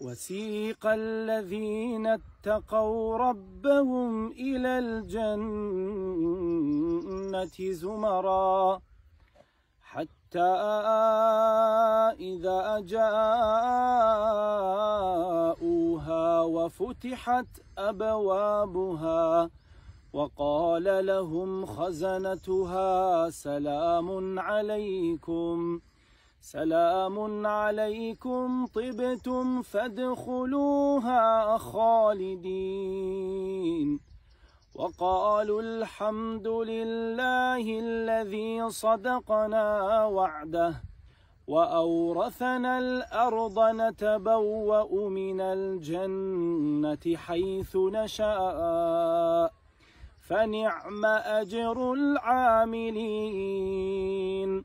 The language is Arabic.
وسيق الذين اتقوا ربهم إلى الجنة زمرا حتى إذا جاءوها وفتحت أبوابها وقال لهم خزنتها سلام عليكم سلام عليكم طبتم فادخلوها خالدين وقالوا الحمد لله الذي صدقنا وعده وأورثنا الأرض نتبوأ من الجنة حيث نشاء فنعم أجر العاملين